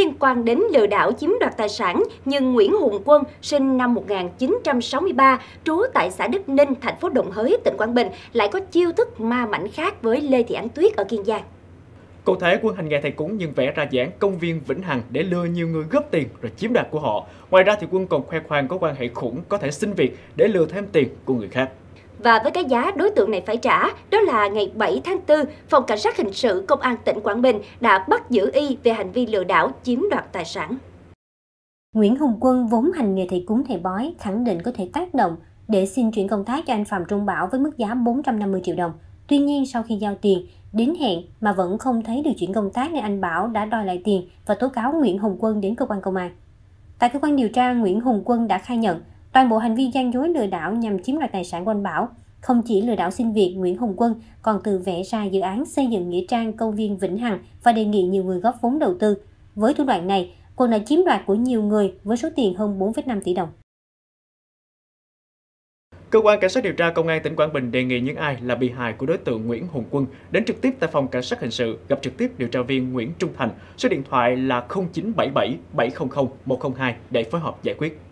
liên quan đến lừa đảo chiếm đoạt tài sản nhưng Nguyễn Hùng Quân sinh năm 1963 trú tại xã Đức Ninh, thành phố Đồng Hới, tỉnh Quảng Bình lại có chiêu thức ma mảnh khác với Lê Thị Ánh Tuyết ở Kiên Giang. Cụ thể, quân hành nghề thầy cúng nhưng vẽ ra giảng công viên Vĩnh Hằng để lừa nhiều người góp tiền rồi chiếm đoạt của họ. Ngoài ra thì quân còn khoe khoang có quan hệ khủng có thể xin việc để lừa thêm tiền của người khác. Và với cái giá đối tượng này phải trả, đó là ngày 7 tháng 4, Phòng Cảnh sát Hình sự Công an tỉnh Quảng Bình đã bắt giữ Y về hành vi lừa đảo chiếm đoạt tài sản. Nguyễn Hùng Quân vốn hành nghề thầy cúng thầy bói khẳng định có thể tác động để xin chuyển công tác cho anh Phạm Trung Bảo với mức giá 450 triệu đồng. Tuy nhiên sau khi giao tiền, đến hẹn mà vẫn không thấy được chuyển công tác nên anh Bảo đã đòi lại tiền và tố cáo Nguyễn Hùng Quân đến cơ quan công an. Tại cơ quan điều tra, Nguyễn Hùng Quân đã khai nhận Toàn bộ hành vi gian dối lừa đảo nhằm chiếm đoạt tài sản của anh Bảo không chỉ lừa đảo xin việc Nguyễn Hồng Quân còn từ vẽ ra dự án xây dựng nghĩa trang công viên Vĩnh Hằng và đề nghị nhiều người góp vốn đầu tư. Với thủ đoạn này, Quân đã chiếm đoạt của nhiều người với số tiền hơn 4,5 tỷ đồng. Cơ quan Cảnh sát điều tra Công an tỉnh Quảng Bình đề nghị những ai là bị hại của đối tượng Nguyễn Hùng Quân đến trực tiếp tại phòng Cảnh sát hình sự gặp trực tiếp điều tra viên Nguyễn Trung Thành, số điện thoại là 0977 700 102 để phối hợp giải quyết.